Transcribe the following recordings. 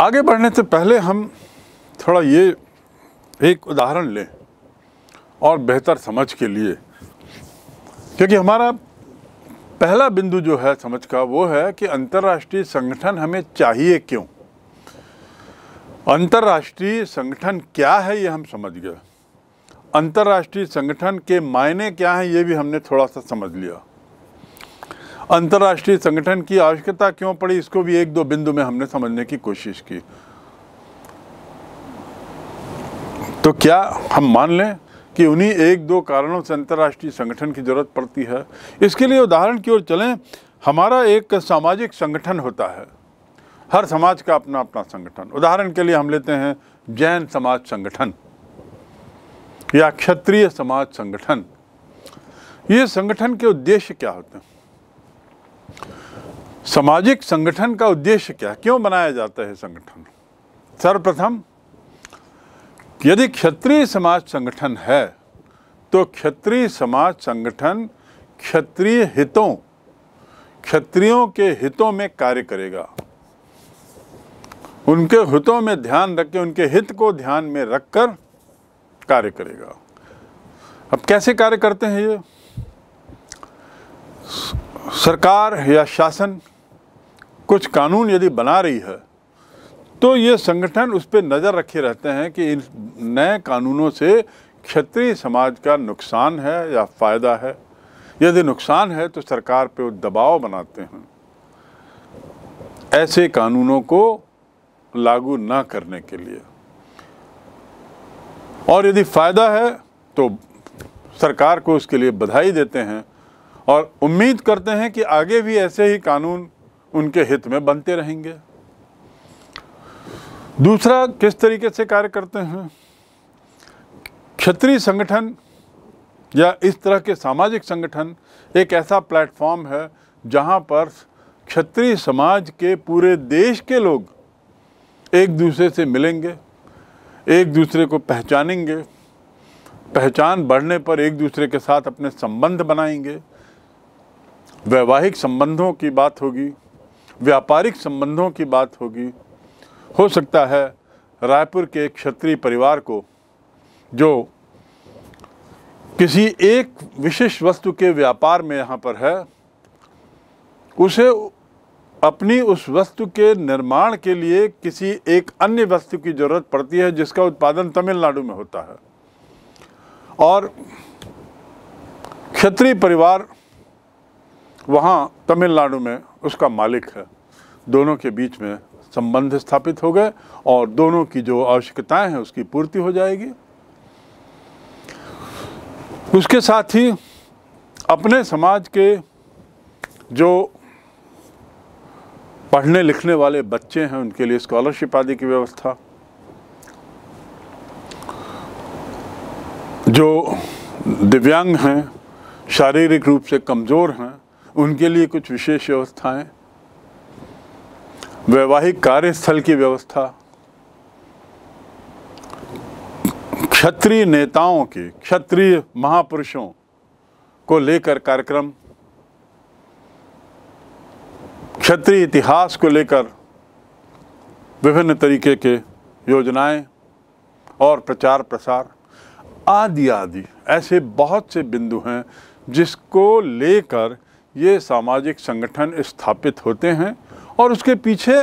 आगे बढ़ने से पहले हम थोड़ा ये एक उदाहरण लें और बेहतर समझ के लिए क्योंकि हमारा पहला बिंदु जो है समझ का वो है कि अंतर्राष्ट्रीय संगठन हमें चाहिए क्यों अंतर्राष्ट्रीय संगठन क्या है ये हम समझ गए अंतर्राष्ट्रीय संगठन के मायने क्या हैं ये भी हमने थोड़ा सा समझ लिया अंतर्राष्ट्रीय संगठन की आवश्यकता क्यों पड़ी इसको भी एक दो बिंदु में हमने समझने की कोशिश की तो क्या हम मान लें कि उन्हीं एक दो कारणों से अंतर्राष्ट्रीय संगठन की ज़रूरत पड़ती है इसके लिए उदाहरण की ओर चलें हमारा एक सामाजिक संगठन होता है हर समाज का अपना अपना संगठन उदाहरण के लिए हम लेते हैं जैन समाज संगठन या क्षत्रिय समाज संगठन ये संगठन के उद्देश्य क्या होते हैं सामाजिक संगठन का उद्देश्य क्या क्यों बनाया जाता है संगठन सर्वप्रथम यदि क्षत्रिय समाज संगठन है तो क्षत्रिय समाज संगठन क्षत्रिय हितों क्षत्रियों के हितों में कार्य करेगा उनके हितों में ध्यान रख के उनके हित को ध्यान में रखकर कार्य करेगा अब कैसे कार्य करते हैं ये सरकार या शासन कुछ कानून यदि बना रही है तो ये संगठन उस पर नज़र रखे रहते हैं कि इन नए कानूनों से क्षत्रिय समाज का नुकसान है या फ़ायदा है यदि नुकसान है तो सरकार पे वो दबाव बनाते हैं ऐसे कानूनों को लागू ना करने के लिए और यदि फ़ायदा है तो सरकार को उसके लिए बधाई देते हैं और उम्मीद करते हैं कि आगे भी ऐसे ही कानून उनके हित में बनते रहेंगे दूसरा किस तरीके से कार्य करते हैं क्षत्रिय संगठन या इस तरह के सामाजिक संगठन एक ऐसा प्लेटफॉर्म है जहां पर क्षत्रिय समाज के पूरे देश के लोग एक दूसरे से मिलेंगे एक दूसरे को पहचानेंगे पहचान बढ़ने पर एक दूसरे के साथ अपने संबंध बनाएंगे वैवाहिक संबंधों की बात होगी व्यापारिक संबंधों की बात होगी हो सकता है रायपुर के एक क्षत्रिय परिवार को जो किसी एक विशेष वस्तु के व्यापार में यहाँ पर है उसे अपनी उस वस्तु के निर्माण के लिए किसी एक अन्य वस्तु की ज़रूरत पड़ती है जिसका उत्पादन तमिलनाडु में होता है और क्षत्रिय परिवार वहाँ तमिलनाडु में उसका मालिक है दोनों के बीच में संबंध स्थापित हो गए और दोनों की जो आवश्यकताएं हैं उसकी पूर्ति हो जाएगी उसके साथ ही अपने समाज के जो पढ़ने लिखने वाले बच्चे हैं उनके लिए स्कॉलरशिप आदि की व्यवस्था जो दिव्यांग हैं शारीरिक रूप से कमज़ोर हैं उनके लिए कुछ विशेष व्यवस्थाएं वैवाहिक कार्यस्थल की व्यवस्था क्षत्रिय नेताओं के क्षत्रिय महापुरुषों को लेकर कार्यक्रम क्षत्रिय इतिहास को लेकर विभिन्न तरीके के योजनाएं और प्रचार प्रसार आदि आदि ऐसे बहुत से बिंदु हैं जिसको लेकर ये सामाजिक संगठन स्थापित होते हैं और उसके पीछे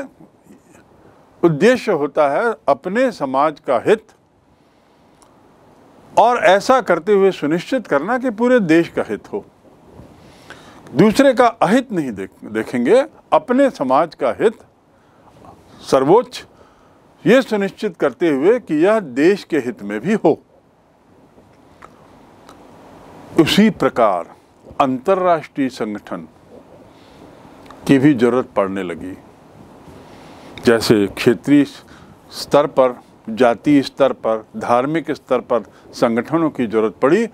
उद्देश्य होता है अपने समाज का हित और ऐसा करते हुए सुनिश्चित करना कि पूरे देश का हित हो दूसरे का अहित नहीं देख देखेंगे अपने समाज का हित सर्वोच्च ये सुनिश्चित करते हुए कि यह देश के हित में भी हो उसी प्रकार अंतर्राष्ट्रीय संगठन की भी ज़रूरत पड़ने लगी जैसे क्षेत्रीय स्तर पर जातीय स्तर पर धार्मिक स्तर पर संगठनों की ज़रूरत पड़ी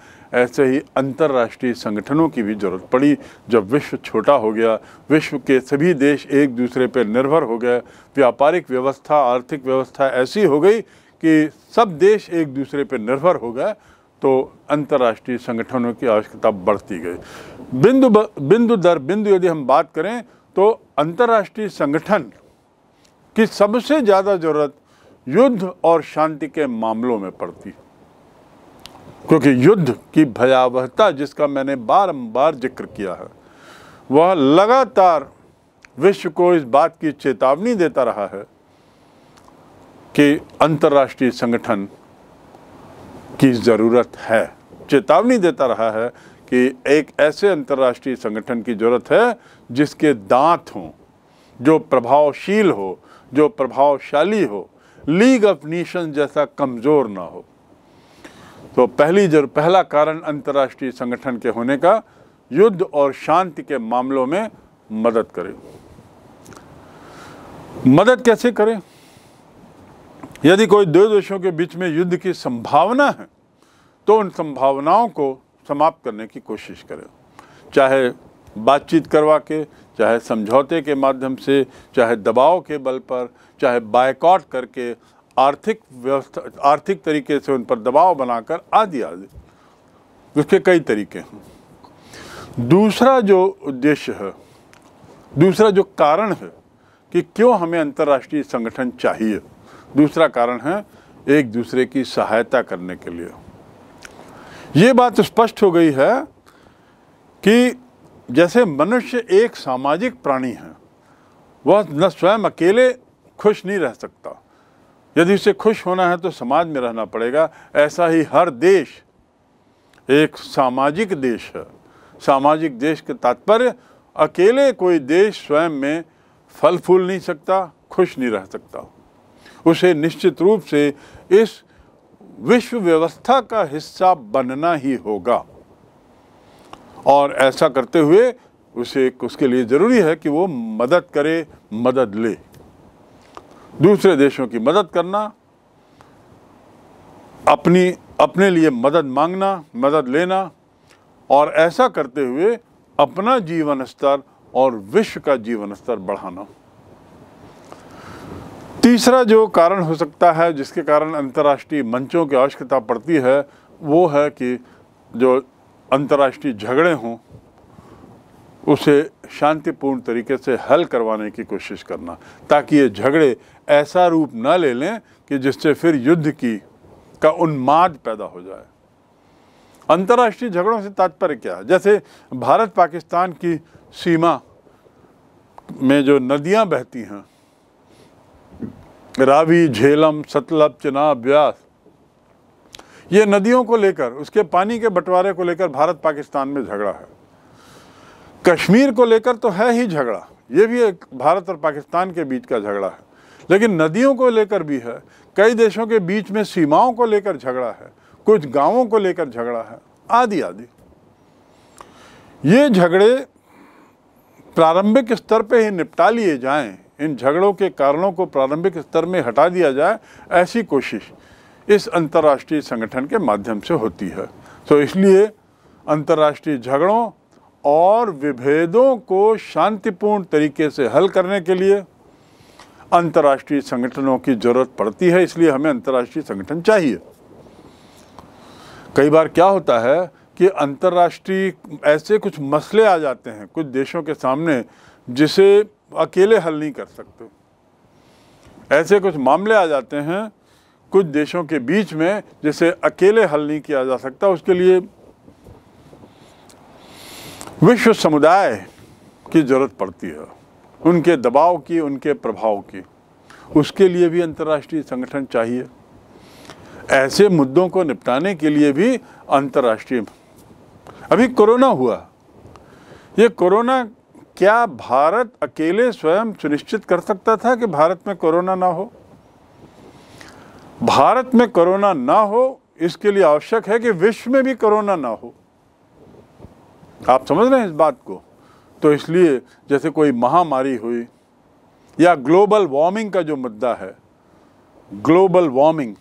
ऐसे ही अंतर्राष्ट्रीय संगठनों की भी ज़रूरत पड़ी जब विश्व छोटा हो गया विश्व के सभी देश एक दूसरे पर निर्भर हो गए व्यापारिक व्यवस्था आर्थिक व्यवस्था ऐसी हो गई कि सब देश एक दूसरे पर निर्भर हो गए तो अंतर्राष्ट्रीय संगठनों की आवश्यकता बढ़ती गई बिंदु बिंदु दर बिंदु यदि हम बात करें तो अंतर्राष्ट्रीय संगठन की सबसे ज़्यादा ज़रूरत युद्ध और शांति के मामलों में पड़ती क्योंकि युद्ध की भयावहता जिसका मैंने बारंबार जिक्र किया है वह लगातार विश्व को इस बात की चेतावनी देता रहा है कि अंतर्राष्ट्रीय संगठन की ज़रूरत है चेतावनी देता रहा है कि एक ऐसे अंतर्राष्ट्रीय संगठन की ज़रूरत है जिसके दांत हों जो प्रभावशील हो जो प्रभावशाली हो लीग ऑफ नेशन जैसा कमज़ोर ना हो तो पहली जरूर पहला कारण अंतर्राष्ट्रीय संगठन के होने का युद्ध और शांति के मामलों में मदद करें मदद कैसे करें यदि कोई दो देशों के बीच में युद्ध की संभावना है तो उन संभावनाओं को समाप्त करने की कोशिश करें चाहे बातचीत करवा के चाहे समझौते के माध्यम से चाहे दबाव के बल पर चाहे बायकॉट करके आर्थिक व्यवस्था आर्थिक तरीके से उन पर दबाव बनाकर आदि आदि उसके कई तरीके हैं दूसरा जो उद्देश्य है दूसरा जो कारण है कि क्यों हमें अंतर्राष्ट्रीय संगठन चाहिए दूसरा कारण है एक दूसरे की सहायता करने के लिए ये बात स्पष्ट हो गई है कि जैसे मनुष्य एक सामाजिक प्राणी है वह न स्वयं अकेले खुश नहीं रह सकता यदि उसे खुश होना है तो समाज में रहना पड़ेगा ऐसा ही हर देश एक सामाजिक देश है सामाजिक देश के तात्पर्य अकेले कोई देश स्वयं में फल फूल नहीं सकता खुश नहीं रह सकता उसे निश्चित रूप से इस विश्व व्यवस्था का हिस्सा बनना ही होगा और ऐसा करते हुए उसे उसके लिए ज़रूरी है कि वो मदद करे मदद ले दूसरे देशों की मदद करना अपनी अपने लिए मदद मांगना मदद लेना और ऐसा करते हुए अपना जीवन स्तर और विश्व का जीवन स्तर बढ़ाना तीसरा जो कारण हो सकता है जिसके कारण अंतर्राष्ट्रीय मंचों की आवश्यकता पड़ती है वो है कि जो अंतर्राष्ट्रीय झगड़े हों उसे शांतिपूर्ण तरीके से हल करवाने की कोशिश करना ताकि ये झगड़े ऐसा रूप न ले लें कि जिससे फिर युद्ध की का उन्माद पैदा हो जाए अंतर्राष्ट्रीय झगड़ों से तात्पर्य क्या है जैसे भारत पाकिस्तान की सीमा में जो नदियां बहती हैं रावी झेलम सतलब चिनाब ब्यास ये नदियों को लेकर उसके पानी के बंटवारे को लेकर भारत पाकिस्तान में झगड़ा है कश्मीर को लेकर तो है ही झगड़ा ये भी एक भारत और पाकिस्तान के बीच का झगड़ा है लेकिन नदियों को लेकर भी है कई देशों के बीच में सीमाओं को लेकर झगड़ा है कुछ गांवों को लेकर झगड़ा है आदि आदि ये झगड़े प्रारंभिक स्तर पर ही निपटा लिए जाएं इन झगड़ों के कारणों को प्रारंभिक स्तर में हटा दिया जाए ऐसी कोशिश इस अंतर्राष्ट्रीय संगठन के माध्यम से होती है तो इसलिए अंतर्राष्ट्रीय झगड़ों और विभेदों को शांतिपूर्ण तरीके से हल करने के लिए अंतर्राष्ट्रीय संगठनों की ज़रूरत पड़ती है इसलिए हमें अंतर्राष्ट्रीय संगठन चाहिए कई बार क्या होता है कि अंतर्राष्ट्रीय ऐसे कुछ मसले आ जाते हैं कुछ देशों के सामने जिसे अकेले हल नहीं कर सकते ऐसे कुछ मामले आ जाते हैं कुछ देशों के बीच में जिसे अकेले हल नहीं किया जा सकता उसके लिए विश्व समुदाय की ज़रूरत पड़ती है उनके दबाव की उनके प्रभाव की उसके लिए भी अंतर्राष्ट्रीय संगठन चाहिए ऐसे मुद्दों को निपटाने के लिए भी अंतर्राष्ट्रीय अभी कोरोना हुआ ये कोरोना क्या भारत अकेले स्वयं सुनिश्चित कर सकता था कि भारत में कोरोना ना हो भारत में कोरोना ना हो इसके लिए आवश्यक है कि विश्व में भी कोरोना ना हो आप समझ रहे हैं इस बात को तो इसलिए जैसे कोई महामारी हुई या ग्लोबल वार्मिंग का जो मुद्दा है ग्लोबल वार्मिंग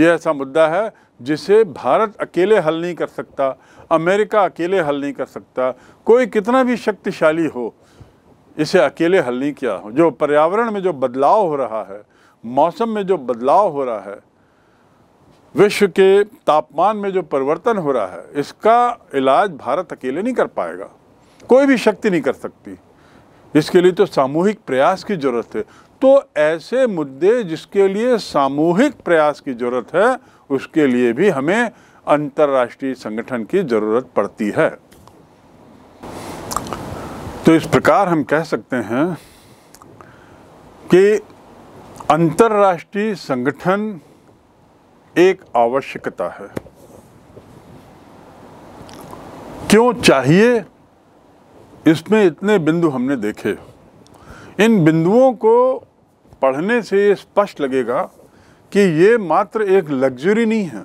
ये ऐसा मुद्दा है जिसे भारत अकेले हल नहीं कर सकता अमेरिका अकेले हल नहीं कर सकता कोई कितना भी शक्तिशाली हो इसे अकेले हल नहीं किया हो जो पर्यावरण में जो बदलाव हो रहा है मौसम में जो बदलाव हो रहा है विश्व के तापमान में जो परिवर्तन हो रहा है इसका इलाज भारत अकेले नहीं कर पाएगा कोई भी शक्ति नहीं कर सकती इसके लिए तो सामूहिक प्रयास की ज़रूरत है तो ऐसे मुद्दे जिसके लिए सामूहिक प्रयास की ज़रूरत है उसके लिए भी हमें अंतर्राष्ट्रीय संगठन की ज़रूरत पड़ती है तो इस प्रकार हम कह सकते हैं कि अंतर्राष्ट्रीय संगठन एक आवश्यकता है क्यों चाहिए इसमें इतने बिंदु हमने देखे इन बिंदुओं को पढ़ने से स्पष्ट लगेगा कि ये मात्र एक लग्जरी नहीं है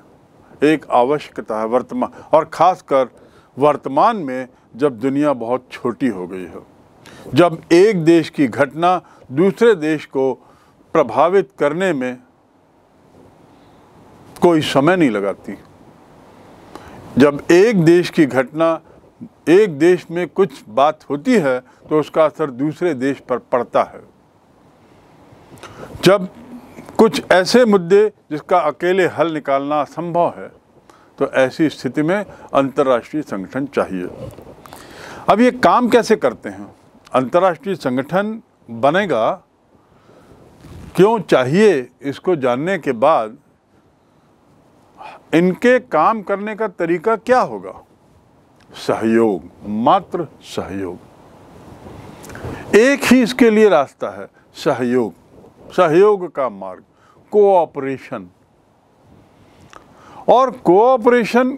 एक आवश्यकता है वर्तमान और ख़ासकर वर्तमान में जब दुनिया बहुत छोटी हो गई है जब एक देश की घटना दूसरे देश को प्रभावित करने में कोई समय नहीं लगाती जब एक देश की घटना एक देश में कुछ बात होती है तो उसका असर दूसरे देश पर पड़ता है जब कुछ ऐसे मुद्दे जिसका अकेले हल निकालना असंभव है तो ऐसी स्थिति में अंतर्राष्ट्रीय संगठन चाहिए अब ये काम कैसे करते हैं अंतर्राष्ट्रीय संगठन बनेगा क्यों चाहिए इसको जानने के बाद इनके काम करने का तरीका क्या होगा सहयोग मात्र सहयोग एक ही इसके लिए रास्ता है सहयोग सहयोग का मार्ग कोऑपरेशन और कोऑपरेशन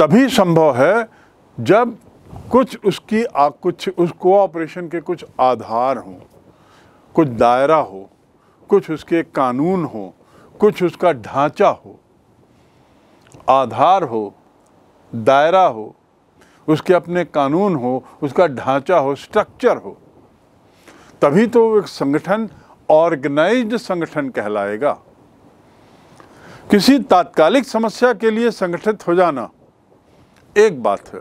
तभी संभव है जब कुछ उसकी आ, कुछ उस कोऑपरेशन के कुछ आधार हों कुछ दायरा हो कुछ उसके कानून हो कुछ उसका ढांचा हो आधार हो दायरा हो उसके अपने कानून हो उसका ढांचा हो स्ट्रक्चर हो तभी तो एक संगठन ऑर्गेनाइज्ड संगठन कहलाएगा किसी तात्कालिक समस्या के लिए संगठित हो जाना एक बात है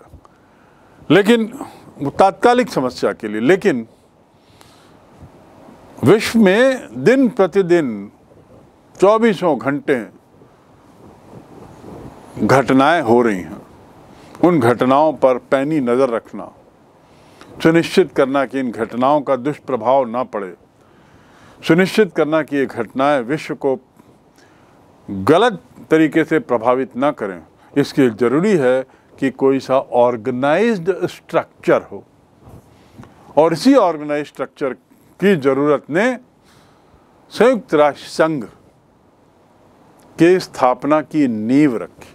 लेकिन तात्कालिक समस्या के लिए लेकिन विश्व में दिन प्रतिदिन चौबीसों घंटे घटनाएं हो रही हैं उन घटनाओं पर पैनी नज़र रखना सुनिश्चित करना कि इन घटनाओं का दुष्प्रभाव ना पड़े सुनिश्चित करना कि ये घटनाएं विश्व को गलत तरीके से प्रभावित ना करें इसके ज़रूरी है कि कोई सा ऑर्गेनाइज्ड स्ट्रक्चर हो और इसी ऑर्गेनाइज स्ट्रक्चर की ज़रूरत ने संयुक्त राष्ट्र संघ के स्थापना की नींव रखी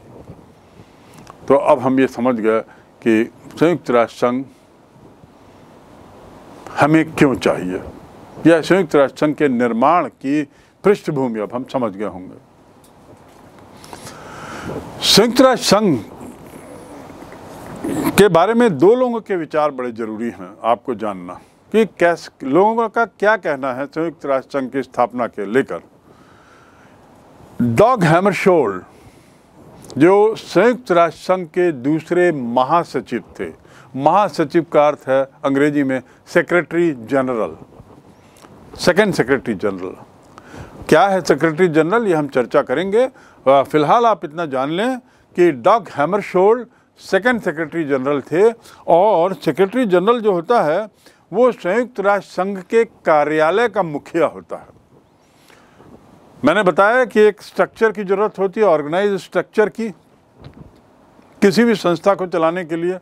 तो अब हम ये समझ गए कि संयुक्त राष्ट्र संघ हमें क्यों चाहिए यह संयुक्त राष्ट्र संघ के निर्माण की पृष्ठभूमि अब हम समझ गए होंगे संयुक्त राष्ट्र संघ के बारे में दो लोगों के विचार बड़े जरूरी हैं आपको जानना कि कैस लोगों का क्या कहना है संयुक्त राष्ट्र संघ की स्थापना के लेकर डॉग हैमरशोल्ड जो संयुक्त राष्ट्र संघ के दूसरे महासचिव थे महासचिव का अर्थ है अंग्रेजी में secretary general second secretary general क्या है सेक्रेटरी जनरल ये हम चर्चा करेंगे फ़िलहाल आप इतना जान लें कि Dag Hammarskjold second secretary general थे और सेक्रेटरी जनरल जो होता है वो संयुक्त राष्ट्र संघ के कार्यालय का मुखिया होता है मैंने बताया कि एक स्ट्रक्चर की ज़रूरत होती है ऑर्गेनाइज स्ट्रक्चर की किसी भी संस्था को चलाने के लिए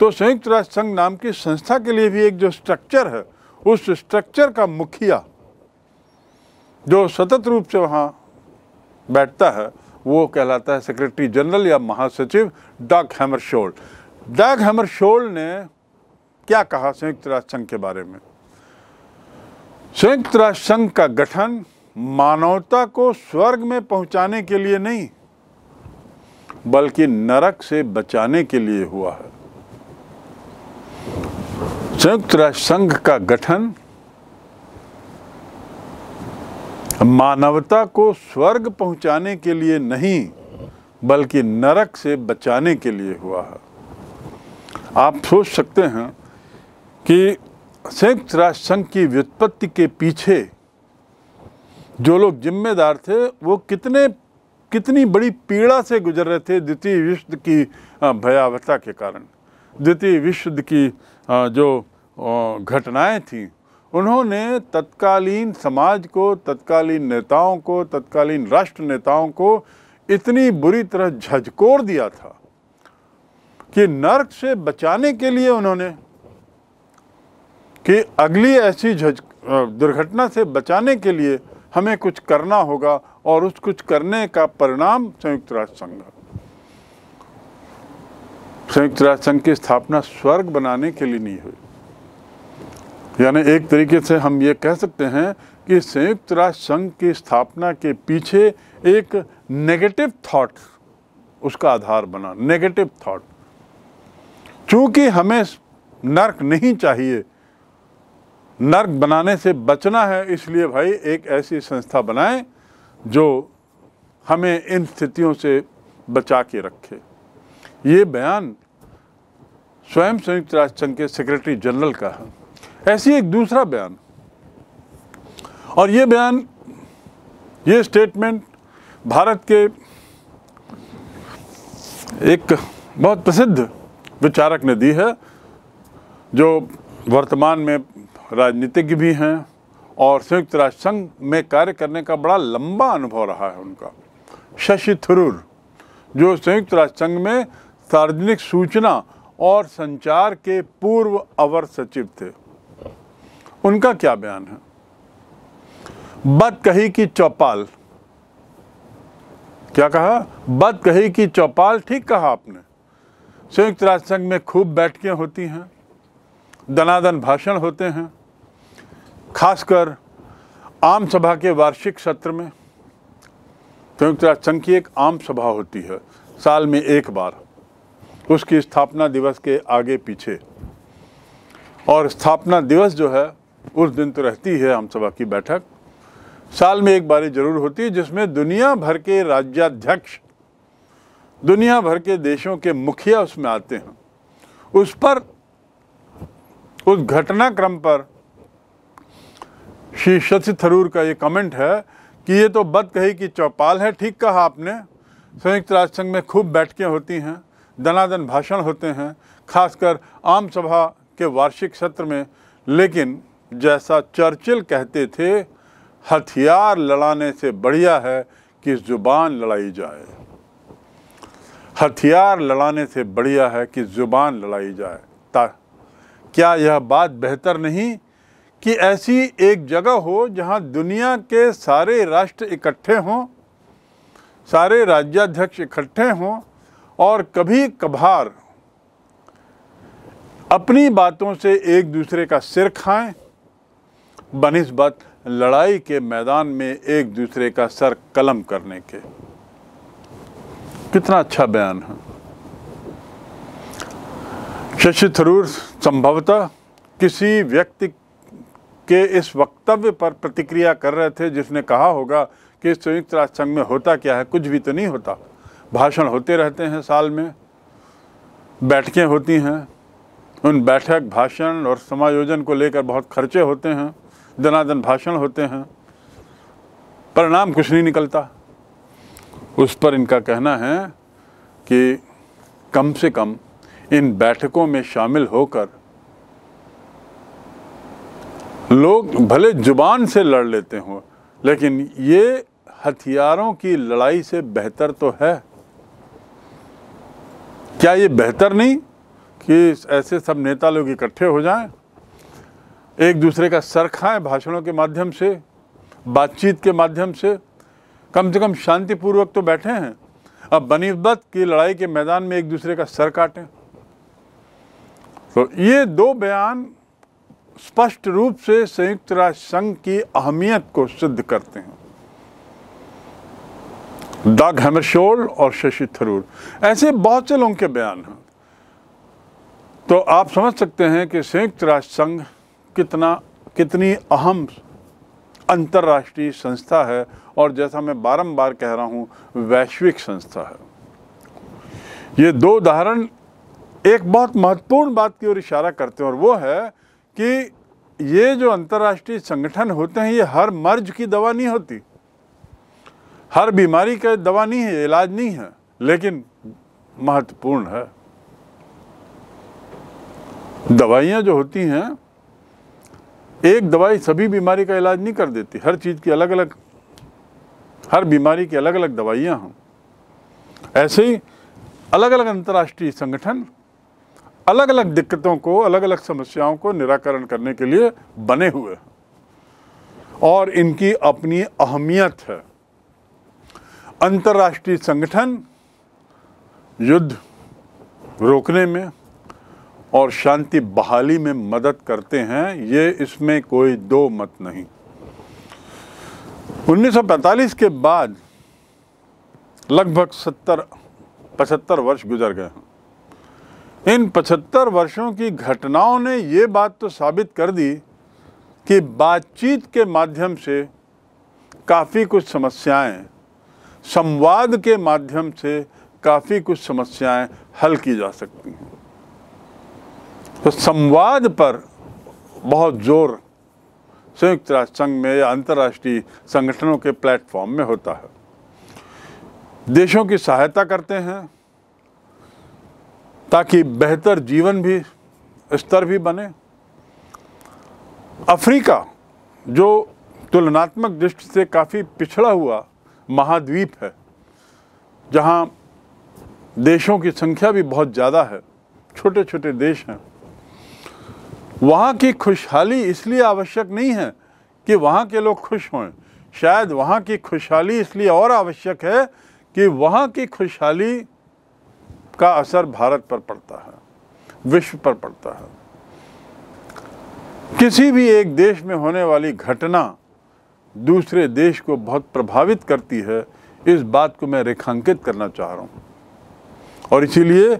तो संयुक्त राष्ट्र संघ नाम की संस्था के लिए भी एक जो स्ट्रक्चर है उस स्ट्रक्चर का मुखिया जो सतत रूप से वहाँ बैठता है वो कहलाता है सेक्रेटरी जनरल या महासचिव डॉग हैमरशोल्ड डॉग हैमरशोल्ड ने क्या कहा संयुक्त राष्ट्र संघ के बारे में संयुक्त राष्ट्र संघ का गठन मानवता को स्वर्ग में पहुंचाने के लिए नहीं बल्कि नरक से बचाने के लिए हुआ है संयुक्त राष्ट्र संघ का गठन मानवता को स्वर्ग पहुंचाने के लिए नहीं बल्कि नरक से बचाने के लिए हुआ है आप सोच सकते हैं कि संयुक्त राष्ट्र संघ की व्युत्पत्ति के पीछे जो लोग जिम्मेदार थे वो कितने कितनी बड़ी पीड़ा से गुजर रहे थे द्वितीय विश्व की भयावहता के कारण द्वितीय विश्व की जो घटनाएं थीं उन्होंने तत्कालीन समाज को तत्कालीन नेताओं को तत्कालीन राष्ट्र नेताओं को इतनी बुरी तरह झकझोर दिया था कि नर्क से बचाने के लिए उन्होंने कि अगली ऐसी दुर्घटना से बचाने के लिए हमें कुछ करना होगा और उस कुछ करने का परिणाम संयुक्त राष्ट्र संघ संयुक्त राष्ट्र संघ की स्थापना स्वर्ग बनाने के लिए नहीं हुई यानी एक तरीके से हम ये कह सकते हैं कि संयुक्त राष्ट्र संघ की स्थापना के पीछे एक नेगेटिव थॉट उसका आधार बना नेगेटिव थॉट चूंकि हमें नर्क नहीं चाहिए नर्क बनाने से बचना है इसलिए भाई एक ऐसी संस्था बनाएं जो हमें इन स्थितियों से बचा के रखे ये बयान स्वयं संयुक्त राष्ट्र संघ के सेक्रेटरी जनरल का है ऐसी एक दूसरा बयान और ये बयान ये स्टेटमेंट भारत के एक बहुत प्रसिद्ध विचारक ने दी है जो वर्तमान में राजनीतिज्ञ भी हैं और संयुक्त राष्ट्र संघ में कार्य करने का बड़ा लंबा अनुभव रहा है उनका शशि थरूर जो संयुक्त राष्ट्र संघ में सार्वजनिक सूचना और संचार के पूर्व अवर सचिव थे उनका क्या बयान है बद कही की चौपाल क्या कहा बद कही की चौपाल ठीक कहा आपने संयुक्त राष्ट्र संघ में खूब बैठकें होती हैं दनादन भाषण होते हैं खासकर आम सभा के वार्षिक सत्र में संयुक्त राष्ट्र संघ की एक आम सभा होती है साल में एक बार उसकी स्थापना दिवस के आगे पीछे और स्थापना दिवस जो है उस दिन तो रहती है आम सभा की बैठक साल में एक बारी जरूर होती है जिसमें दुनिया भर के राज्याध्यक्ष दुनिया भर के देशों के मुखिया उसमें आते हैं उस पर उस घटनाक्रम पर श्री शशि थरूर का ये कमेंट है कि ये तो बद कही कि चौपाल है ठीक कहा आपने संयुक्त राष्ट्र संघ में खूब बैठकें होती हैं दनादन भाषण होते हैं खासकर आम सभा के वार्षिक सत्र में लेकिन जैसा चर्चिल कहते थे हथियार लड़ाने से बढ़िया है कि ज़ुबान लड़ाई जाए हथियार लड़ाने से बढ़िया है कि ज़ुबान लड़ाई जाए ता क्या यह बात बेहतर नहीं कि ऐसी एक जगह हो जहां दुनिया के सारे राष्ट्र इकट्ठे हों सारे राज्याध्यक्ष इकट्ठे हों और कभी कभार अपनी बातों से एक दूसरे का सिर खाएं बनस्बत लड़ाई के मैदान में एक दूसरे का सर कलम करने के कितना अच्छा बयान है शशि थरूर संभवतः किसी व्यक्ति के इस वक्तव्य पर प्रतिक्रिया कर रहे थे जिसने कहा होगा कि संयुक्त राष्ट्र संघ में होता क्या है कुछ भी तो नहीं होता भाषण होते रहते हैं साल में बैठकें होती हैं उन बैठक भाषण और समायोजन को लेकर बहुत खर्चे होते हैं जनादन भाषण होते हैं परिणाम कुछ नहीं निकलता उस पर इनका कहना है कि कम से कम इन बैठकों में शामिल होकर लोग भले जुबान से लड़ लेते हों लेकिन ये हथियारों की लड़ाई से बेहतर तो है क्या ये बेहतर नहीं कि ऐसे सब नेता लोग इकट्ठे हो जाएं एक दूसरे का सर खाएं भाषणों के माध्यम से बातचीत के माध्यम से कम से कम शांतिपूर्वक तो बैठे हैं अब बनीबत की लड़ाई के मैदान में एक दूसरे का सर काटें तो ये दो बयान स्पष्ट रूप से संयुक्त राष्ट्र संघ की अहमियत को सिद्ध करते हैं दाग हेमरशोल और शशि थरूर ऐसे बहुत से लोगों के बयान हैं तो आप समझ सकते हैं कि संयुक्त राष्ट्र संघ कितना कितनी अहम अंतर्राष्ट्रीय संस्था है और जैसा मैं बारंबार कह रहा हूँ वैश्विक संस्था है ये दो उदाहरण एक बहुत महत्वपूर्ण बात की ओर इशारा करते हैं और वो है कि ये जो अंतर्राष्ट्रीय संगठन होते हैं ये हर मर्ज की दवा नहीं होती हर बीमारी का दवा नहीं है इलाज नहीं है लेकिन महत्वपूर्ण है दवाइयाँ जो होती हैं एक दवाई सभी बीमारी का इलाज नहीं कर देती हर चीज़ की अलग अलग हर बीमारी की अलग अलग दवाइयाँ हों ऐसे ही अलग अलग अंतर्राष्ट्रीय संगठन अलग अलग दिक्कतों को अलग अलग समस्याओं को निराकरण करने के लिए बने हुए हैं और इनकी अपनी अहमियत है अंतर्राष्ट्रीय संगठन युद्ध रोकने में और शांति बहाली में मदद करते हैं ये इसमें कोई दो मत नहीं 1945 के बाद लगभग 70 पचहत्तर वर्ष गुजर गए हैं इन पचहत्तर वर्षों की घटनाओं ने ये बात तो साबित कर दी कि बातचीत के माध्यम से काफ़ी कुछ समस्याएं संवाद के माध्यम से काफ़ी कुछ समस्याएं हल की जा सकती हैं तो संवाद पर बहुत जोर संयुक्त राष्ट्र संघ में या अंतर्राष्ट्रीय संगठनों के प्लेटफॉर्म में होता है देशों की सहायता करते हैं ताकि बेहतर जीवन भी स्तर भी बने अफ्रीका जो तुलनात्मक दृष्टि से काफ़ी पिछड़ा हुआ महाद्वीप है जहाँ देशों की संख्या भी बहुत ज़्यादा है छोटे छोटे देश हैं वहाँ की खुशहाली इसलिए आवश्यक नहीं है कि वहाँ के लोग खुश हों शायद वहाँ की खुशहाली इसलिए और आवश्यक है कि वहाँ की खुशहाली का असर भारत पर पड़ता है विश्व पर पड़ता है किसी भी एक देश में होने वाली घटना दूसरे देश को बहुत प्रभावित करती है इस बात को मैं रेखांकित करना चाह रहा हूँ और इसीलिए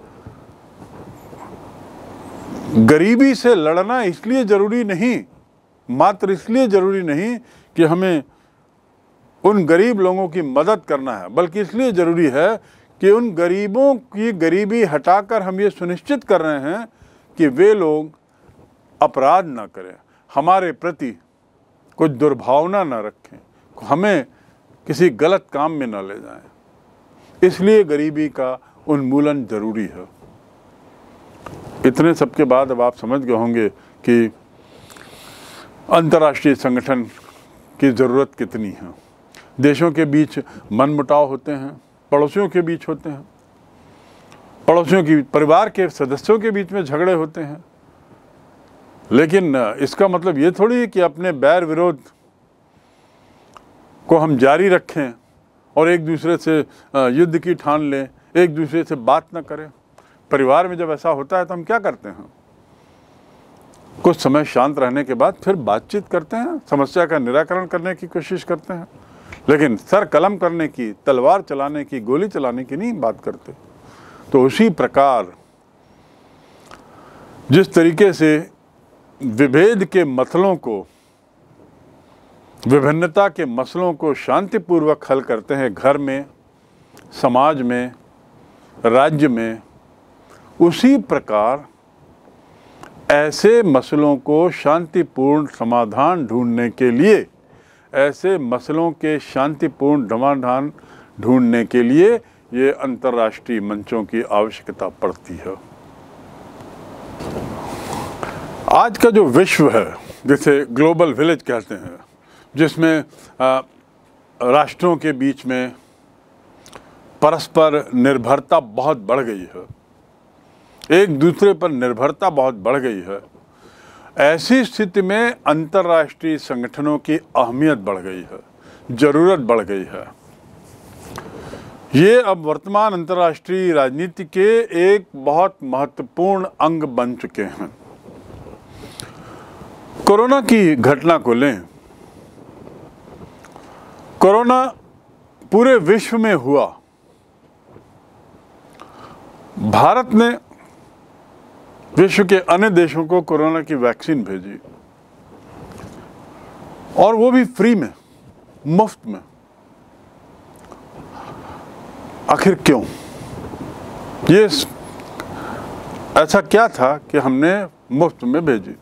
गरीबी से लड़ना इसलिए ज़रूरी नहीं मात्र इसलिए ज़रूरी नहीं कि हमें उन गरीब लोगों की मदद करना है बल्कि इसलिए ज़रूरी है कि उन गरीबों की गरीबी हटाकर हम ये सुनिश्चित कर रहे हैं कि वे लोग अपराध ना करें हमारे प्रति कुछ दुर्भावना ना रखें हमें किसी गलत काम में ना ले जाएं इसलिए गरीबी का उन्मूलन ज़रूरी है इतने सब के बाद अब आप समझ गए होंगे कि अंतर्राष्ट्रीय संगठन की ज़रूरत कितनी है देशों के बीच मनमुटाव होते हैं पड़ोसियों के बीच होते हैं पड़ोसियों की परिवार के सदस्यों के बीच में झगड़े होते हैं लेकिन इसका मतलब ये थोड़ी है कि अपने बैर विरोध को हम जारी रखें और एक दूसरे से युद्ध की ठान लें एक दूसरे से बात ना करें परिवार में जब ऐसा होता है तो हम क्या करते हैं कुछ समय शांत रहने के बाद फिर बातचीत करते हैं समस्या का निराकरण करने की कोशिश करते हैं लेकिन सर कलम करने की तलवार चलाने की गोली चलाने की नहीं बात करते तो उसी प्रकार जिस तरीके से विभेद के मसलों को विभिन्नता के मसलों को शांतिपूर्वक हल करते हैं घर में समाज में राज्य में उसी प्रकार ऐसे मसलों को शांतिपूर्ण समाधान ढूंढने के लिए ऐसे मसलों के शांतिपूर्ण समाधान ढूंढने के लिए ये अंतर्राष्ट्रीय मंचों की आवश्यकता पड़ती है आज का जो विश्व है जिसे ग्लोबल विलेज कहते हैं जिसमें राष्ट्रों के बीच में परस्पर निर्भरता बहुत बढ़ गई है एक दूसरे पर निर्भरता बहुत बढ़ गई है ऐसी स्थिति में अंतर्राष्ट्रीय संगठनों की अहमियत बढ़ गई है ज़रूरत बढ़ गई है ये अब वर्तमान अंतर्राष्ट्रीय राजनीति के एक बहुत महत्वपूर्ण अंग बन चुके हैं कोरोना की घटना को लें कोरोना पूरे विश्व में हुआ भारत ने विश्व के अन्य देशों को कोरोना की वैक्सीन भेजी और वो भी फ्री में मुफ्त में आखिर क्यों ये ऐसा क्या था कि हमने मुफ्त में भेजी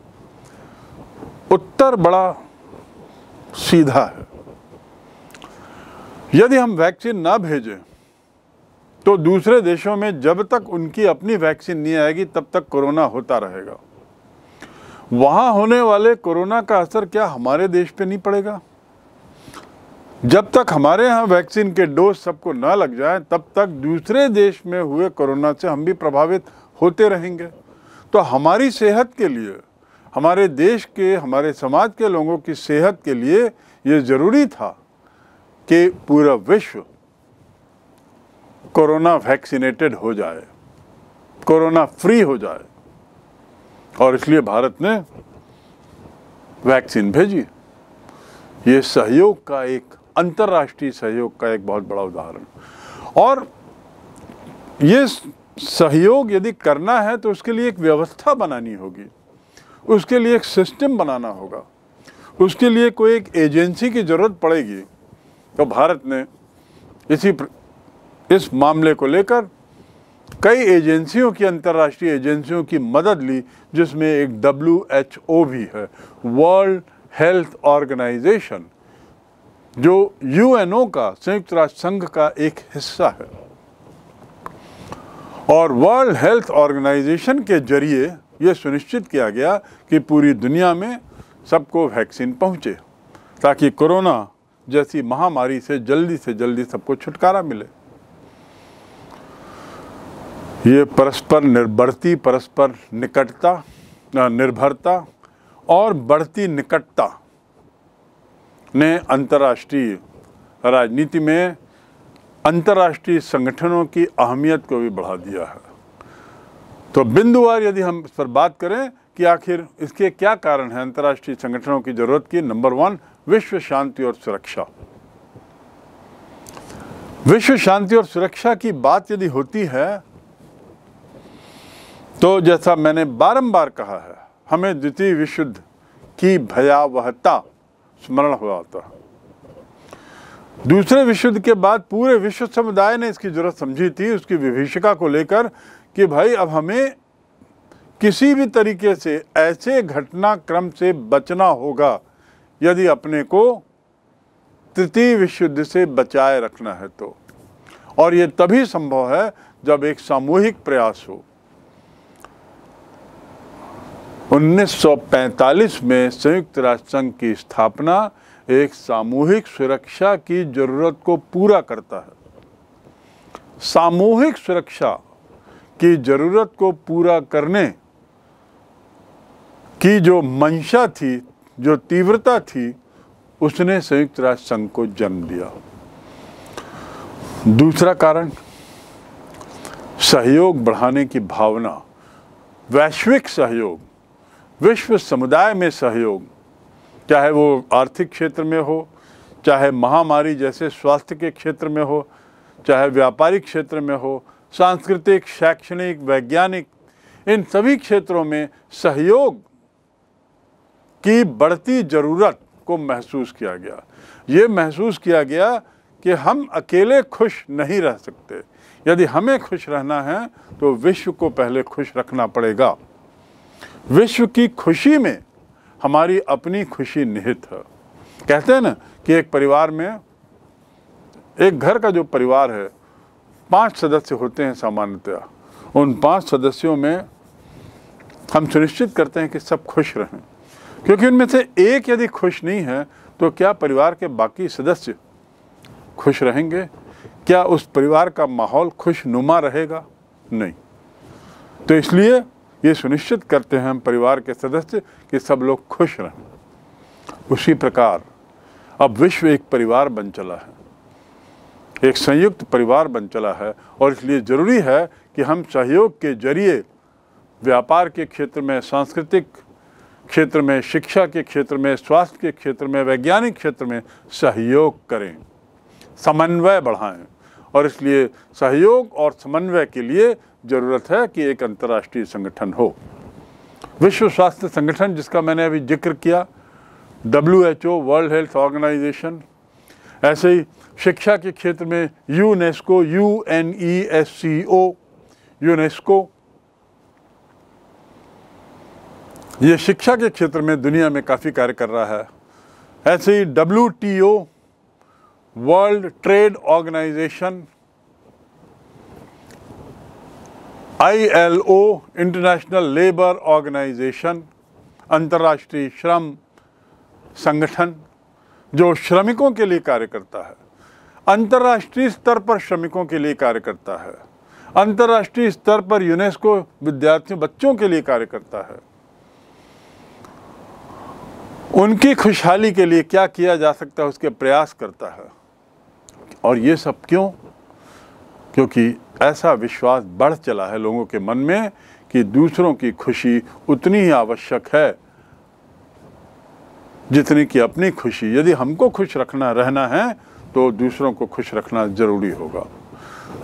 उत्तर बड़ा सीधा है यदि हम वैक्सीन ना भेजें तो दूसरे देशों में जब तक उनकी अपनी वैक्सीन नहीं आएगी तब तक कोरोना होता रहेगा वहाँ होने वाले कोरोना का असर क्या हमारे देश पे नहीं पड़ेगा जब तक हमारे यहाँ वैक्सीन के डोज सबको ना लग जाए तब तक दूसरे देश में हुए कोरोना से हम भी प्रभावित होते रहेंगे तो हमारी सेहत के लिए हमारे देश के हमारे समाज के लोगों की सेहत के लिए ये ज़रूरी था कि पूरा विश्व कोरोना वैक्सीनेटेड हो जाए कोरोना फ्री हो जाए और इसलिए भारत ने वैक्सीन भेजी ये सहयोग का एक अंतर्राष्ट्रीय सहयोग का एक बहुत बड़ा उदाहरण और ये सहयोग यदि करना है तो उसके लिए एक व्यवस्था बनानी होगी उसके लिए एक सिस्टम बनाना होगा उसके लिए कोई एक एजेंसी की ज़रूरत पड़ेगी तो भारत ने इसी इस मामले को लेकर कई एजेंसियों की अंतर्राष्ट्रीय एजेंसियों की मदद ली जिसमें एक डब्ल्यू एच ओ भी है वर्ल्ड हेल्थ ऑर्गेनाइजेशन जो यूएनओ का संयुक्त राष्ट्र संघ का एक हिस्सा है और वर्ल्ड हेल्थ ऑर्गेनाइजेशन के जरिए यह सुनिश्चित किया गया कि पूरी दुनिया में सबको वैक्सीन पहुंचे ताकि कोरोना जैसी महामारी से जल्दी से जल्दी सबको छुटकारा मिले ये परस्पर निर्भरती परस्पर निकटता निर्भरता और बढ़ती निकटता ने अंतर्राष्ट्रीय राजनीति में अंतर्राष्ट्रीय संगठनों की अहमियत को भी बढ़ा दिया है तो बिंदुवार यदि हम इस पर बात करें कि आखिर इसके क्या कारण हैं अंतर्राष्ट्रीय संगठनों की जरूरत की नंबर वन विश्व शांति और सुरक्षा विश्व शांति और सुरक्षा की बात यदि होती है तो जैसा मैंने बारंबार कहा है हमें द्वितीय विशुद्ध की भयावहता स्मरण हुआ होता दूसरे विशुद्ध के बाद पूरे विश्व समुदाय ने इसकी जरूरत समझी थी उसकी विभीषिका को लेकर कि भाई अब हमें किसी भी तरीके से ऐसे घटनाक्रम से बचना होगा यदि अपने को तृतीय विशुद्ध से बचाए रखना है तो और ये तभी संभव है जब एक सामूहिक प्रयास हो 1945 में संयुक्त राष्ट्र संघ की स्थापना एक सामूहिक सुरक्षा की जरूरत को पूरा करता है सामूहिक सुरक्षा की जरूरत को पूरा करने की जो मंशा थी जो तीव्रता थी उसने संयुक्त राष्ट्र संघ को जन्म दिया दूसरा कारण सहयोग बढ़ाने की भावना वैश्विक सहयोग विश्व समुदाय में सहयोग चाहे वो आर्थिक क्षेत्र में हो चाहे महामारी जैसे स्वास्थ्य के क्षेत्र में हो चाहे व्यापारिक क्षेत्र में हो सांस्कृतिक शैक्षणिक वैज्ञानिक इन सभी क्षेत्रों में सहयोग की बढ़ती ज़रूरत को महसूस किया गया ये महसूस किया गया कि हम अकेले खुश नहीं रह सकते यदि हमें खुश रहना है तो विश्व को पहले खुश रखना पड़ेगा विश्व की खुशी में हमारी अपनी खुशी निहित है कहते हैं ना कि एक परिवार में एक घर का जो परिवार है पांच सदस्य होते हैं सामान्यतः उन पांच सदस्यों में हम सुनिश्चित करते हैं कि सब खुश रहें क्योंकि उनमें से एक यदि खुश नहीं है तो क्या परिवार के बाकी सदस्य खुश रहेंगे क्या उस परिवार का माहौल खुशनुमा रहेगा नहीं तो इसलिए ये सुनिश्चित करते हैं हम परिवार के सदस्य कि सब लोग खुश रहें उसी प्रकार अब विश्व एक परिवार बन चला है एक संयुक्त परिवार बन चला है और इसलिए ज़रूरी है कि हम सहयोग के जरिए व्यापार के क्षेत्र में सांस्कृतिक क्षेत्र में शिक्षा के क्षेत्र में स्वास्थ्य के क्षेत्र में वैज्ञानिक क्षेत्र में सहयोग करें समन्वय बढ़ाएं और इसलिए सहयोग और समन्वय के लिए ज़रूरत है कि एक अंतर्राष्ट्रीय संगठन हो विश्व स्वास्थ्य संगठन जिसका मैंने अभी जिक्र किया W H O World Health Organization ऐसे ही शिक्षा के क्षेत्र में UNESCO U N E S C O UNESCO ये शिक्षा के क्षेत्र में दुनिया में काफ़ी कार्य कर रहा है ऐसे ही W T O World Trade Organization ILO International Labour Organization अंतर्राष्ट्रीय श्रम संगठन जो श्रमिकों के लिए कार्य करता है अंतर्राष्ट्रीय स्तर पर श्रमिकों के लिए कार्य करता है अंतर्राष्ट्रीय स्तर पर यूनेस्को विद्यार्थियों बच्चों के लिए कार्य करता है उनकी खुशहाली के लिए क्या किया जा सकता है उसके प्रयास करता है और ये सब क्यों क्योंकि ऐसा विश्वास बढ़ चला है लोगों के मन में कि दूसरों की खुशी उतनी ही आवश्यक है जितनी कि अपनी खुशी यदि हमको खुश रखना रहना है तो दूसरों को खुश रखना ज़रूरी होगा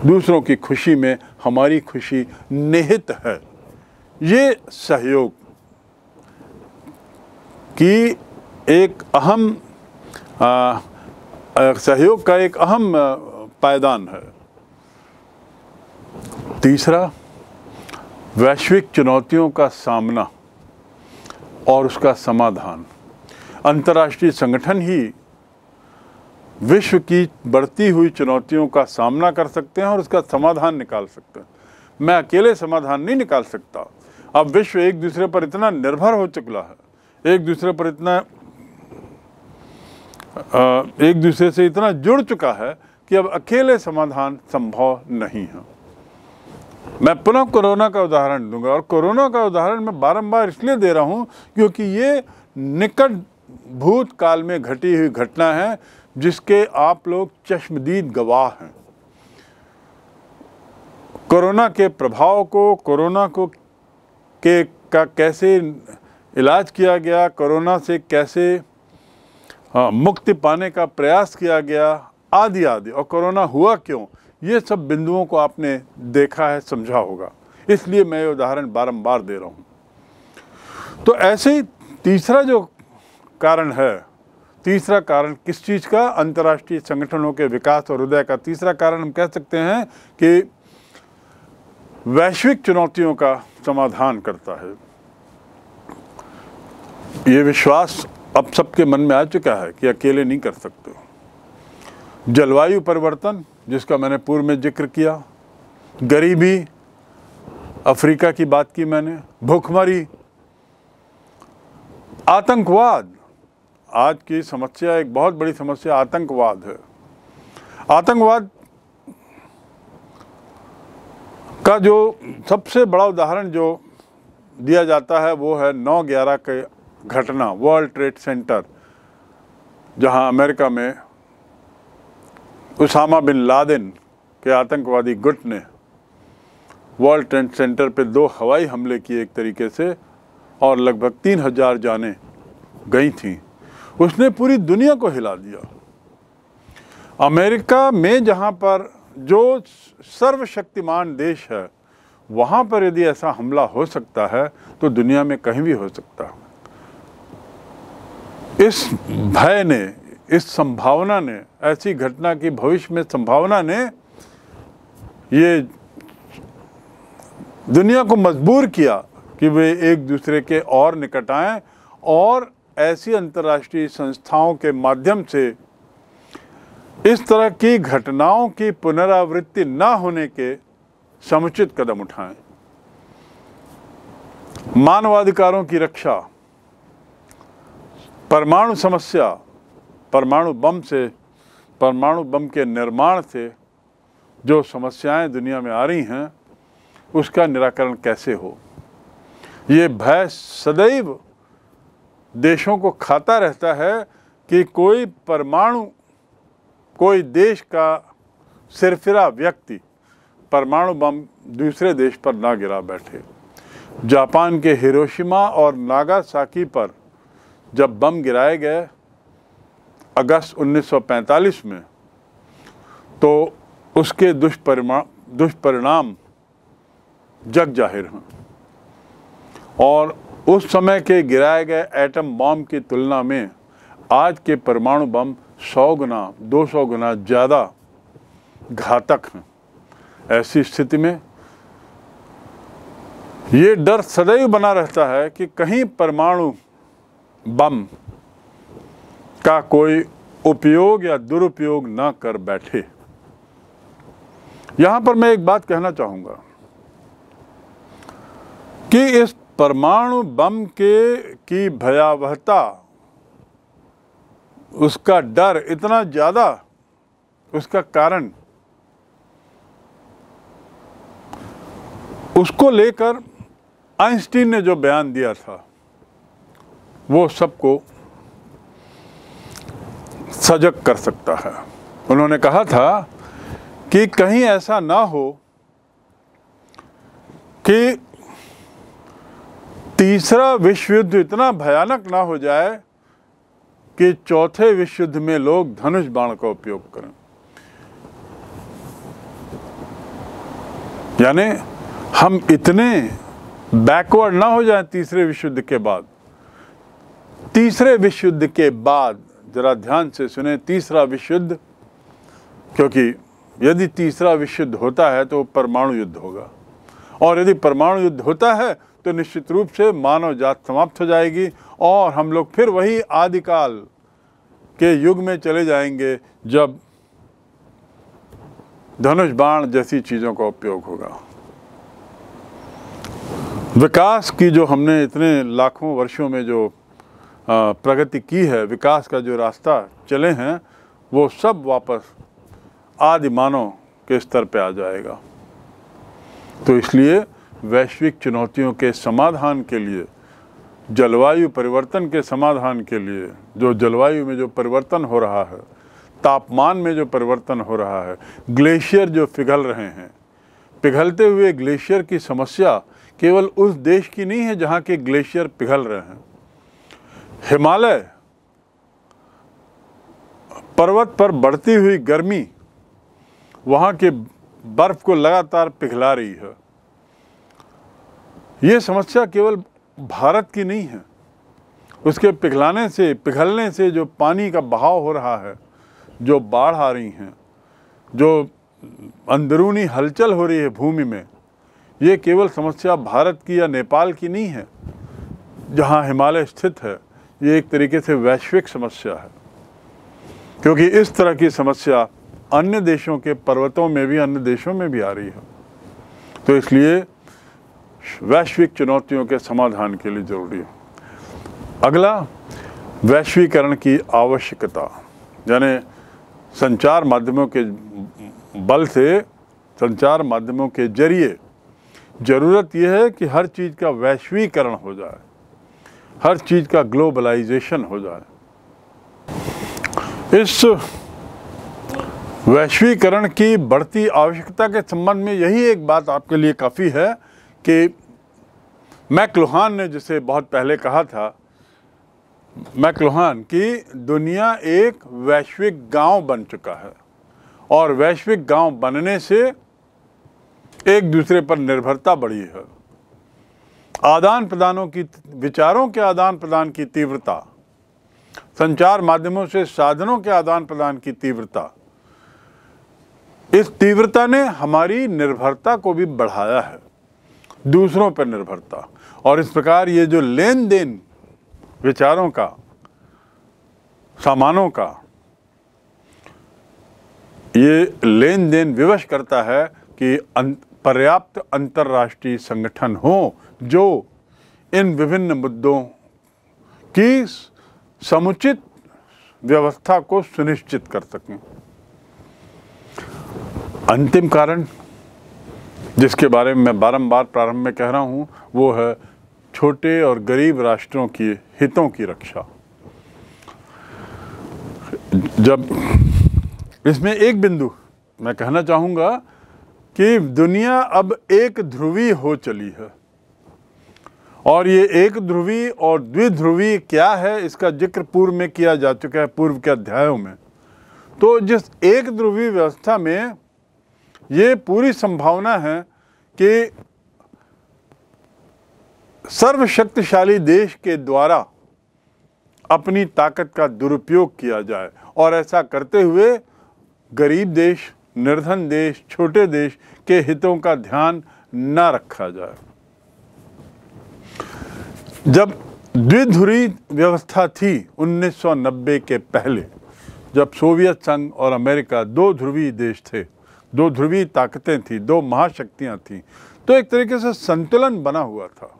दूसरों की खुशी में हमारी खुशी निहित है ये सहयोग की एक अहम सहयोग का एक अहम पायदान है तीसरा वैश्विक चुनौतियों का सामना और उसका समाधान अंतर्राष्ट्रीय संगठन ही विश्व की बढ़ती हुई चुनौतियों का सामना कर सकते हैं और उसका समाधान निकाल सकते हैं मैं अकेले समाधान नहीं निकाल सकता अब विश्व एक दूसरे पर इतना निर्भर हो चुका है एक दूसरे पर इतना एक दूसरे से इतना जुड़ चुका है कि अब अकेले समाधान संभव नहीं है मैं पुनः कोरोना का उदाहरण दूंगा और कोरोना का उदाहरण मैं बारंबार इसलिए दे रहा हूं क्योंकि ये निकट भूतकाल में घटी हुई घटना है जिसके आप लोग चश्मदीद गवाह हैं कोरोना के प्रभाव को कोरोना को के का कैसे इलाज किया गया कोरोना से कैसे हाँ मुक्ति पाने का प्रयास किया गया आदि आदि और कोरोना हुआ क्यों ये सब बिंदुओं को आपने देखा है समझा होगा इसलिए मैं ये उदाहरण बारंबार दे रहा हूँ तो ऐसे ही तीसरा जो कारण है तीसरा कारण किस चीज़ का अंतर्राष्ट्रीय संगठनों के विकास और हृदय का तीसरा कारण हम कह सकते हैं कि वैश्विक चुनौतियों का समाधान करता है ये विश्वास अब सबके मन में आ चुका है कि अकेले नहीं कर सकते जलवायु परिवर्तन जिसका मैंने पूर्व में जिक्र किया गरीबी अफ्रीका की बात की मैंने भूखमरी आतंकवाद आज की समस्या एक बहुत बड़ी समस्या आतंकवाद है आतंकवाद का जो सबसे बड़ा उदाहरण जो दिया जाता है वो है नौ ग्यारह के घटना वर्ल्ड ट्रेड सेंटर जहां अमेरिका में उसामा बिन लादेन के आतंकवादी गुट ने वर्ल्ड ट्रेड सेंटर पर दो हवाई हमले किए एक तरीके से और लगभग तीन हजार जाने गई थी उसने पूरी दुनिया को हिला दिया अमेरिका में जहां पर जो सर्वशक्तिमान देश है वहाँ पर यदि ऐसा हमला हो सकता है तो दुनिया में कहीं भी हो सकता है इस भय ने इस संभावना ने ऐसी घटना की भविष्य में संभावना ने ये दुनिया को मजबूर किया कि वे एक दूसरे के और निकट आए और ऐसी अंतर्राष्ट्रीय संस्थाओं के माध्यम से इस तरह की घटनाओं की पुनरावृत्ति न होने के समुचित कदम उठाएं मानवाधिकारों की रक्षा परमाणु समस्या परमाणु बम से परमाणु बम के निर्माण से जो समस्याएं दुनिया में आ रही हैं उसका निराकरण कैसे हो ये भय सदैव देशों को खाता रहता है कि कोई परमाणु कोई देश का सिरफिरा व्यक्ति परमाणु बम दूसरे देश पर ना गिरा बैठे जापान के हिरोशिमा और नागासाकी पर जब बम गिराए गए अगस्त 1945 में तो उसके दुष्परिमा दुष्परिणाम जग जाहिर हैं और उस समय के गिराए गए एटम बम की तुलना में आज के परमाणु बम 100 गुना 200 गुना ज़्यादा घातक हैं ऐसी स्थिति में ये डर सदैव बना रहता है कि कहीं परमाणु बम का कोई उपयोग या दुरुपयोग ना कर बैठे यहां पर मैं एक बात कहना चाहूंगा कि इस परमाणु बम के की भयावहता उसका डर इतना ज़्यादा उसका कारण उसको लेकर आइंस्टीन ने जो बयान दिया था वो सबको सजग कर सकता है उन्होंने कहा था कि कहीं ऐसा ना हो कि तीसरा विश्व युद्ध इतना भयानक ना हो जाए कि चौथे विश्व युद्ध में लोग धनुष बाण का उपयोग करें यानी हम इतने बैकवर्ड ना हो जाए तीसरे विश्व युद्ध के बाद तीसरे विश्व युद्ध के बाद ज़रा ध्यान से सुने तीसरा विश्व युद्ध क्योंकि यदि तीसरा विश्व युद्ध होता है तो परमाणु युद्ध होगा और यदि परमाणु युद्ध होता है तो निश्चित रूप से मानव जात समाप्त हो जाएगी और हम लोग फिर वही आदिकाल के युग में चले जाएंगे जब धनुष बाण जैसी चीज़ों का उपयोग होगा विकास की जो हमने इतने लाखों वर्षों में जो प्रगति की है विकास का जो रास्ता चले हैं वो सब वापस आदि मानव के स्तर पे आ जाएगा तो इसलिए वैश्विक चुनौतियों के समाधान के लिए जलवायु परिवर्तन के समाधान के लिए जो जलवायु में जो परिवर्तन हो रहा है तापमान में जो परिवर्तन हो रहा है ग्लेशियर जो पिघल रहे हैं पिघलते हुए ग्लेशियर की समस्या केवल उस देश की नहीं है जहाँ के ग्लेशियर पिघल रहे हैं हिमालय पर्वत पर बढ़ती हुई गर्मी वहाँ के बर्फ़ को लगातार पिघला रही है ये समस्या केवल भारत की नहीं है उसके पिघलाने से पिघलने से जो पानी का बहाव हो रहा है जो बाढ़ आ रही हैं जो अंदरूनी हलचल हो रही है भूमि में ये केवल समस्या भारत की या नेपाल की नहीं है जहाँ हिमालय स्थित है ये एक तरीके से वैश्विक समस्या है क्योंकि इस तरह की समस्या अन्य देशों के पर्वतों में भी अन्य देशों में भी आ रही है तो इसलिए वैश्विक चुनौतियों के समाधान के लिए ज़रूरी है अगला वैश्वीकरण की आवश्यकता यानी संचार माध्यमों के बल से संचार माध्यमों के जरिए ज़रूरत यह है कि हर चीज़ का वैश्वीकरण हो जाए हर चीज़ का ग्लोबलाइजेशन हो जाए इस वैश्वीकरण की बढ़ती आवश्यकता के संबंध में यही एक बात आपके लिए काफ़ी है कि मैकलोहान ने जिसे बहुत पहले कहा था मैकलोहान कि दुनिया एक वैश्विक गांव बन चुका है और वैश्विक गांव बनने से एक दूसरे पर निर्भरता बढ़ी है आदान प्रदानों की विचारों के आदान प्रदान की तीव्रता संचार माध्यमों से साधनों के आदान प्रदान की तीव्रता इस तीव्रता ने हमारी निर्भरता को भी बढ़ाया है दूसरों पर निर्भरता और इस प्रकार ये जो लेन देन विचारों का सामानों का ये लेन देन विवश करता है कि अं- पर्याप्त अंतर्राष्ट्रीय संगठन हो जो इन विभिन्न मुद्दों की समुचित व्यवस्था को सुनिश्चित कर सकें अंतिम कारण जिसके बारे में मैं बारंबार प्रारंभ में कह रहा हूं, वो है छोटे और गरीब राष्ट्रों की हितों की रक्षा जब इसमें एक बिंदु मैं कहना चाहूँगा कि दुनिया अब एक ध्रुवी हो चली है और ये एक ध्रुवी और द्विध्रुवी क्या है इसका जिक्र पूर्व में किया जा चुका है पूर्व के अध्यायों में तो जिस एक ध्रुवी व्यवस्था में ये पूरी संभावना है कि सर्वशक्तिशाली देश के द्वारा अपनी ताकत का दुरुपयोग किया जाए और ऐसा करते हुए गरीब देश निर्धन देश छोटे देश के हितों का ध्यान न रखा जाए जब द्विधुरी व्यवस्था थी 1990 के पहले जब सोवियत संघ और अमेरिका दो ध्रुवीय देश थे दो ध्रुवीय ताकतें थी दो महाशक्तियां थीं तो एक तरीके से संतुलन बना हुआ था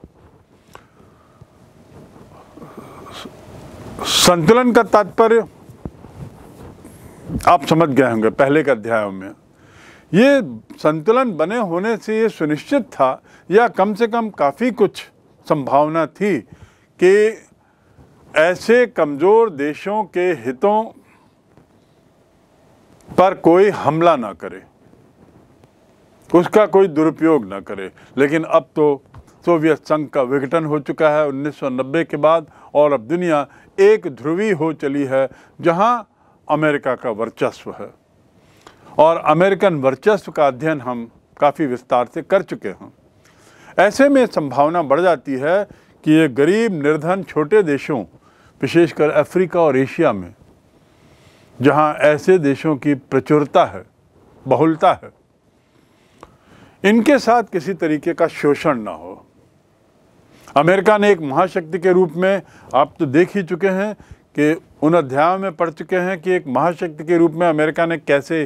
संतुलन का तात्पर्य आप समझ गए होंगे पहले के अध्यायों में ये संतुलन बने होने से ये सुनिश्चित था या कम से कम काफ़ी कुछ संभावना थी कि ऐसे कमज़ोर देशों के हितों पर कोई हमला ना करे उसका कोई दुरुपयोग ना करे लेकिन अब तो सोवियत संघ का विघटन हो चुका है 1990 के बाद और अब दुनिया एक ध्रुवी हो चली है जहां अमेरिका का वर्चस्व है और अमेरिकन वर्चस्व का अध्ययन हम काफ़ी विस्तार से कर चुके हैं ऐसे में संभावना बढ़ जाती है कि ये गरीब निर्धन छोटे देशों विशेषकर अफ्रीका और एशिया में जहाँ ऐसे देशों की प्रचुरता है बहुलता है इनके साथ किसी तरीके का शोषण ना हो अमेरिका ने एक महाशक्ति के रूप में आप तो देख ही चुके हैं कि उन अध्यायों में पढ़ चुके हैं कि एक महाशक्ति के रूप में अमेरिका ने कैसे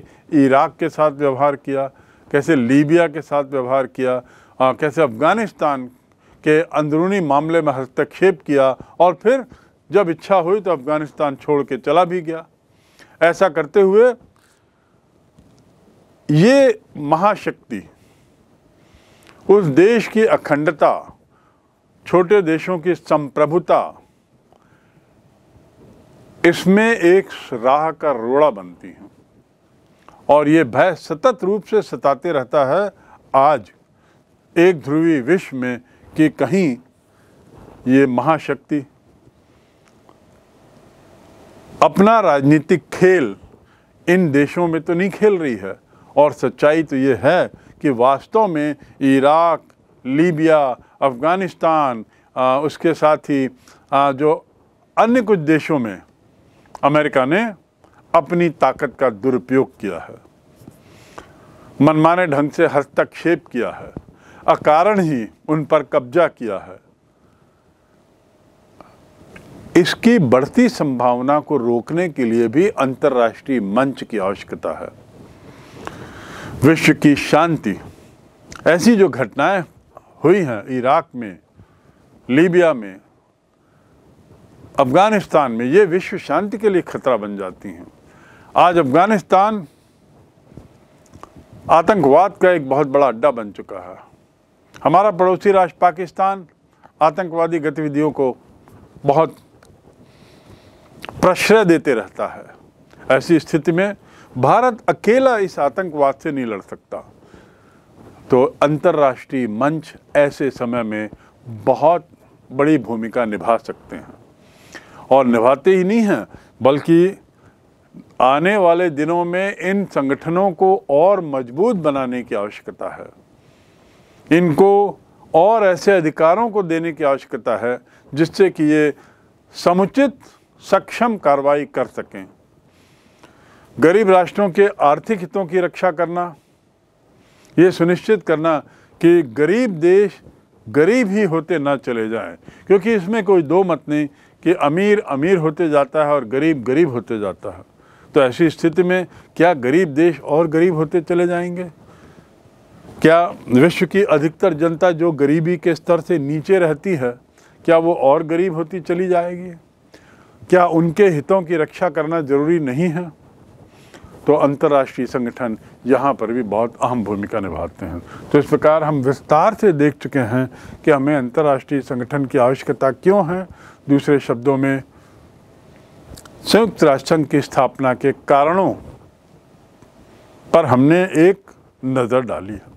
इराक़ के साथ व्यवहार किया कैसे लीबिया के साथ व्यवहार किया आ, कैसे अफ़गानिस्तान के अंदरूनी मामले में हस्तक्षेप किया और फिर जब इच्छा हुई तो अफ़गानिस्तान छोड़ के चला भी गया ऐसा करते हुए ये महाशक्ति उस देश की अखंडता छोटे देशों की संप्रभुता इसमें एक राह का रोड़ा बनती है और ये भय सतत रूप से सताते रहता है आज एक ध्रुवी विश्व में कि कहीं ये महाशक्ति अपना राजनीतिक खेल इन देशों में तो नहीं खेल रही है और सच्चाई तो ये है कि वास्तव में इराक लीबिया अफ़गानिस्तान उसके साथ ही जो अन्य कुछ देशों में अमेरिका ने अपनी ताकत का दुरुपयोग किया है मनमाने ढंग से हस्तक्षेप किया है अकारण ही उन पर कब्जा किया है इसकी बढ़ती संभावना को रोकने के लिए भी अंतर्राष्ट्रीय मंच की आवश्यकता है विश्व की शांति ऐसी जो घटनाएं हुई हैं इराक में लीबिया में अफ़गानिस्तान में ये विश्व शांति के लिए खतरा बन जाती हैं आज अफ़गानिस्तान आतंकवाद का एक बहुत बड़ा अड्डा बन चुका है हमारा पड़ोसी राष्ट्र पाकिस्तान आतंकवादी गतिविधियों को बहुत प्रश्रय देते रहता है ऐसी स्थिति में भारत अकेला इस आतंकवाद से नहीं लड़ सकता तो अंतर्राष्ट्रीय मंच ऐसे समय में बहुत बड़ी भूमिका निभा सकते हैं और निभाते ही नहीं हैं बल्कि आने वाले दिनों में इन संगठनों को और मजबूत बनाने की आवश्यकता है इनको और ऐसे अधिकारों को देने की आवश्यकता है जिससे कि ये समुचित सक्षम कार्रवाई कर सकें गरीब राष्ट्रों के आर्थिक हितों की रक्षा करना ये सुनिश्चित करना कि गरीब देश गरीब ही होते ना चले जाएं क्योंकि इसमें कोई दो मत नहीं कि अमीर अमीर होते जाता है और गरीब गरीब होते जाता है तो ऐसी स्थिति में क्या गरीब देश और गरीब होते चले जाएंगे क्या विश्व की अधिकतर जनता जो गरीबी के स्तर से नीचे रहती है क्या वो और गरीब होती चली जाएगी क्या उनके हितों की रक्षा करना ज़रूरी नहीं है तो अंतर्राष्ट्रीय संगठन यहाँ पर भी बहुत अहम भूमिका निभाते हैं तो इस प्रकार हम विस्तार से देख चुके हैं कि हमें अंतर्राष्ट्रीय संगठन की आवश्यकता क्यों है दूसरे शब्दों में संयुक्त राष्ट्र संघ की स्थापना के कारणों पर हमने एक नज़र डाली है